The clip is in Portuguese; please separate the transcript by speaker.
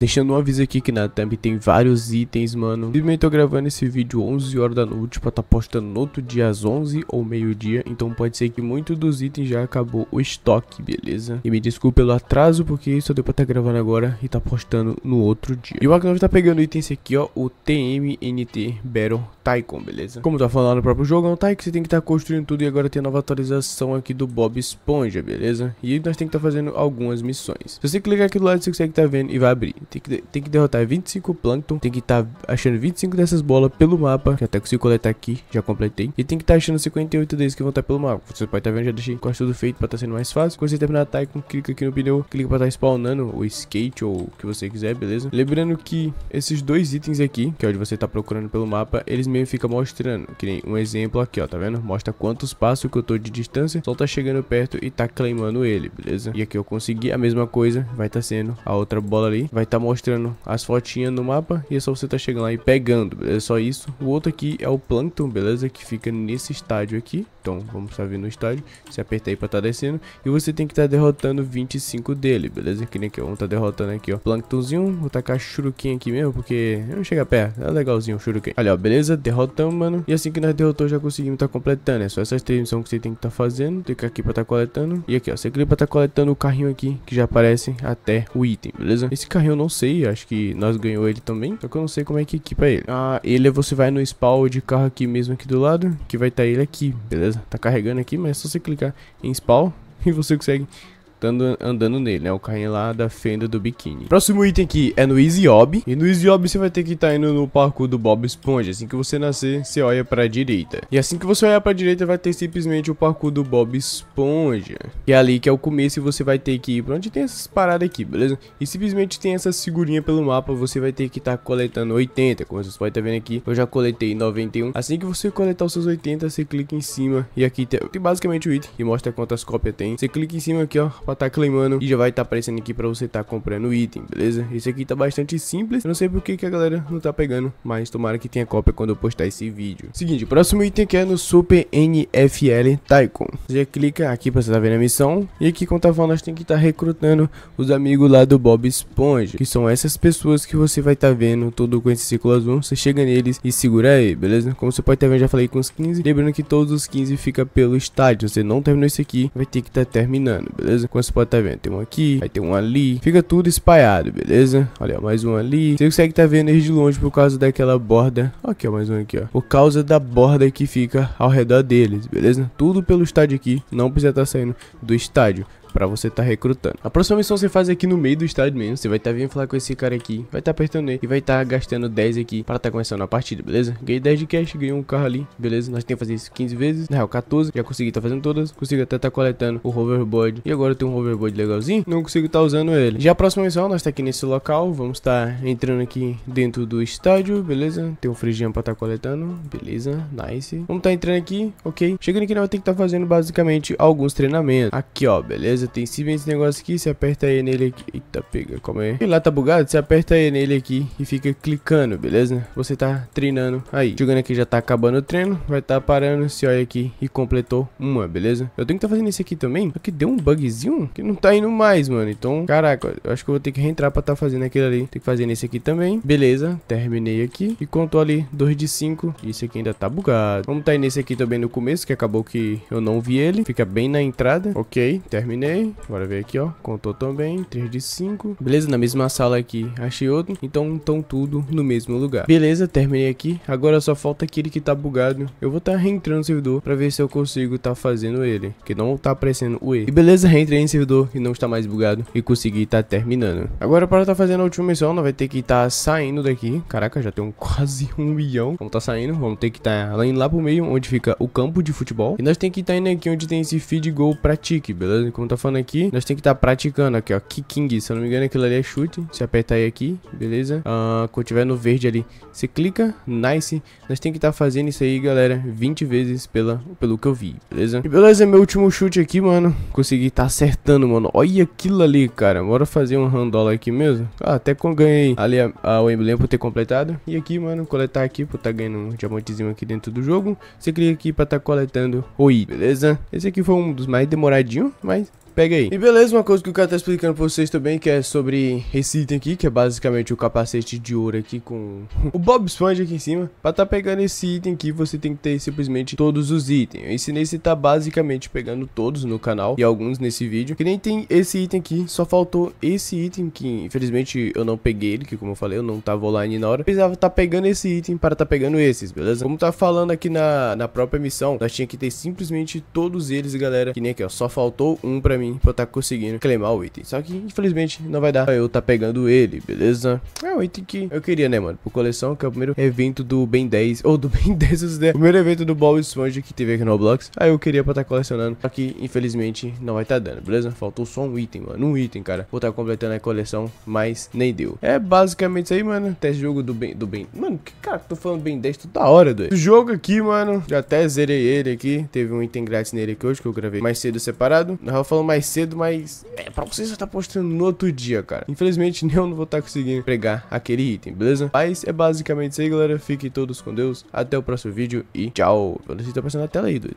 Speaker 1: Deixando um aviso aqui que na thumb tem vários itens, mano. Simplesmente eu gravando esse vídeo 11 horas da noite pra tá postando no outro dia às 11 ou meio-dia. Então pode ser que muito dos itens já acabou o estoque, beleza? E me desculpe pelo atraso, porque só deu pra tá gravando agora e tá postando no outro dia. E o Macnov tá pegando item esse aqui, ó, o TMNT Battle Tycoon, beleza? Como tá falando no próprio jogo, é um Tycoon que você tem que tá construindo tudo e agora tem a nova atualização aqui do Bob Esponja, beleza? E nós tem que tá fazendo algumas missões. Se você clicar aqui do lado, você consegue tá vendo e vai abrir. Tem que, tem que derrotar 25 Plankton. Tem que estar tá achando 25 dessas bolas pelo mapa. Que até consigo coletar aqui. Já completei. E tem que estar tá achando 58 deles que vão estar tá pelo mapa. Você pode estar tá vendo, já deixei quase tudo feito pra estar tá sendo mais fácil. Quando você terminar tá a Tycoon, clica aqui no pneu. Clica pra estar spawnando o skate ou o que você quiser, beleza? Lembrando que esses dois itens aqui, que é onde você tá procurando pelo mapa, eles meio ficam mostrando. Que nem um exemplo aqui, ó. Tá vendo? Mostra quantos passos que eu tô de distância. Só tá chegando perto e tá claimando ele, beleza? E aqui eu consegui a mesma coisa. Vai tá sendo a outra bola ali. Vai tá tá mostrando as fotinhas no mapa e é só você tá chegando lá e pegando, beleza? É só isso. O outro aqui é o Plankton, beleza? Que fica nesse estádio aqui. Então, vamos estar tá vindo no estádio. Você aperta aí pra tá descendo. E você tem que tá derrotando 25 dele, beleza? Que nem que vamos tá derrotando aqui, ó. Planktonzinho. Vou tacar Shuriken aqui mesmo, porque não chega perto. É legalzinho o Shuriken. Olha, ó, beleza? Derrotamos, mano. E assim que nós derrotou, já conseguimos tá completando. É só essas três missões que você tem que tá fazendo. Clica aqui pra tá coletando. E aqui, ó. Você clica pra tá coletando o carrinho aqui, que já aparece até o item, beleza? Esse carrinho eu não não sei, acho que nós ganhou ele também, só que eu não sei como é que equipa é ele. Ah, ele é você vai no spawn de carro aqui mesmo aqui do lado, que vai estar tá ele aqui, beleza? Tá carregando aqui, mas é só você clicar em spawn e você consegue tando, andando nele, né? O carrinho lá da fenda do biquíni. Próximo item aqui é no Easy Hobby. E no Easy Hobby você vai ter que estar tá indo no parkour do Bob Esponja. Assim que você nascer, você olha pra direita. E assim que você olhar pra direita, vai ter simplesmente o parkour do Bob Esponja. E é ali que é o começo e você vai ter que ir pra onde tem essas paradas aqui, beleza? E simplesmente tem essa figurinha pelo mapa, você vai ter que estar tá coletando 80. Como vocês podem estar tá vendo aqui, eu já coletei 91. Assim que você coletar os seus 80, você clica em cima. E aqui tem, tem basicamente o item e mostra quantas cópias tem. Você clica em cima aqui, ó, pra tá claimando e já vai estar tá aparecendo aqui pra você tá comprando o item, beleza? Esse aqui tá bastante simples, eu não sei porque que a galera não tá pegando, mas tomara que tenha cópia quando eu postar esse vídeo. Seguinte, próximo item que é no Super NFL Tycoon. Você já clica aqui pra você tá vendo a missão e aqui como tá falando nós tem que estar tá recrutando os amigos lá do Bob Esponja, que são essas pessoas que você vai estar tá vendo todo com esse ciclo azul, você chega neles e segura aí, beleza? Como você pode estar tá vendo, já falei com os 15, lembrando que todos os 15 fica pelo estádio, você não terminou esse aqui, vai ter que estar tá terminando, beleza? como você pode estar tá vendo, tem um aqui, vai ter um ali. Fica tudo espalhado, beleza? Olha, mais um ali. Você consegue estar tá vendo eles de longe por causa daquela borda. Aqui, ó, mais um aqui, ó. Por causa da borda que fica ao redor deles, beleza? Tudo pelo estádio aqui. Não precisa estar tá saindo do estádio para você estar tá recrutando. A próxima missão você faz aqui no meio do estádio mesmo. Você vai estar tá vindo falar com esse cara aqui, vai estar tá apertando ele e vai estar tá gastando 10 aqui para estar tá começando a partida, beleza? Ganhei 10 de cash, ganhei um carro ali, beleza? Nós temos que fazer isso 15 vezes, na real 14. Já consegui estar tá fazendo todas, consigo até estar coletando o hoverboard. E agora eu tenho um hoverboard legalzinho, não consigo estar usando ele. Já a próxima missão, nós tá aqui nesse local, vamos estar entrando aqui dentro do estádio, beleza? Tem um frigião para estar coletando, beleza? Nice. Vamos estar entrando aqui, ok? Chegando aqui, nós vamos ter que estar fazendo basicamente alguns treinamentos. Aqui, ó, beleza? Beleza, tem sim esse negócio aqui, você aperta aí nele aqui. Eita, pega, como é? E lá tá bugado, você aperta aí nele aqui e fica clicando, beleza? Você tá treinando aí. Jogando aqui já tá acabando o treino, vai tá parando, se olha aqui e completou uma, beleza? Eu tenho que tá fazendo esse aqui também, só que deu um bugzinho que não tá indo mais, mano. Então, caraca, eu acho que eu vou ter que reentrar pra tá fazendo aquilo ali. Tem que fazer nesse aqui também. Beleza, terminei aqui e contou ali 2 de 5. Isso aqui ainda tá bugado. Vamos tá nesse aqui também no começo, que acabou que eu não vi ele. Fica bem na entrada. Ok, terminei terminei. Bora ver aqui, ó. Contou também. 3 de 5. Beleza, na mesma sala aqui achei outro. Então, estão tudo no mesmo lugar. Beleza, terminei aqui. Agora só falta aquele que tá bugado. Eu vou estar tá reentrando no servidor pra ver se eu consigo tá fazendo ele. Que não tá aparecendo o E. E beleza, reentrei no servidor e não está mais bugado. E consegui tá terminando. Agora para tá fazendo a última missão, nós vai ter que tá saindo daqui. Caraca, já tem um, quase um milhão. Vamos tá saindo. Vamos ter que tá indo lá pro meio, onde fica o campo de futebol. E nós tem que tá indo aqui onde tem esse feed goal tique beleza? Como tá falando aqui, nós temos que estar tá praticando aqui, ó. Kicking, se eu não me engano, aquilo ali é chute. Se apertar aí aqui, beleza? Uh, quando tiver no verde ali, você clica, nice. Nós temos que estar tá fazendo isso aí, galera, 20 vezes pela, pelo que eu vi, beleza? E beleza, meu último chute aqui, mano. Consegui estar tá acertando, mano. Olha aquilo ali, cara. Bora fazer um randola aqui mesmo. Ah, até que eu ganhei ali a, a, o emblema por ter completado. E aqui, mano, coletar aqui por estar tá ganhando um diamantezinho aqui dentro do jogo. Você clica aqui pra estar tá coletando o I, beleza? Esse aqui foi um dos mais demoradinhos, mas Pega aí. E beleza, uma coisa que o cara tá explicando pra vocês também, que é sobre esse item aqui, que é basicamente o capacete de ouro aqui com o Bob Sponge aqui em cima. Pra tá pegando esse item aqui, você tem que ter simplesmente todos os itens. Eu ensinei você tá basicamente pegando todos no canal e alguns nesse vídeo. Que nem tem esse item aqui, só faltou esse item que infelizmente eu não peguei ele, que como eu falei, eu não tava online na hora. Eu precisava tá pegando esse item para tá pegando esses, beleza? Como tá falando aqui na, na própria missão, nós tinha que ter simplesmente todos eles, galera. Que nem aqui, ó, só faltou um pra mim mim pra eu tá conseguindo claimar o item. Só que, infelizmente, não vai dar eu tá pegando ele, beleza? É um item que eu queria, né, mano? Por coleção, que é o primeiro evento do Ben 10, ou do Ben 10, né? O primeiro evento do Bob Esponja que teve aqui no Roblox. Aí eu queria pra tá colecionando, só que, infelizmente, não vai tá dando, beleza? Faltou só um item, mano. Um item, cara. Vou tá completando a coleção, mas nem deu. É basicamente isso aí, mano. esse jogo do Ben... Do ben... Mano, que cara, tô falando Ben 10 toda hora, doido. O jogo aqui, mano, já até zerei ele aqui. Teve um item grátis nele aqui hoje, que eu gravei mais cedo separado. Na real, falando mais mais cedo, mas é, pra você só tá postando no outro dia, cara. Infelizmente, nem eu não vou estar tá conseguindo pregar aquele item, beleza? Mas é basicamente isso aí, galera. Fiquem todos com Deus. Até o próximo vídeo e tchau. se tá aparecendo na tela aí, doido.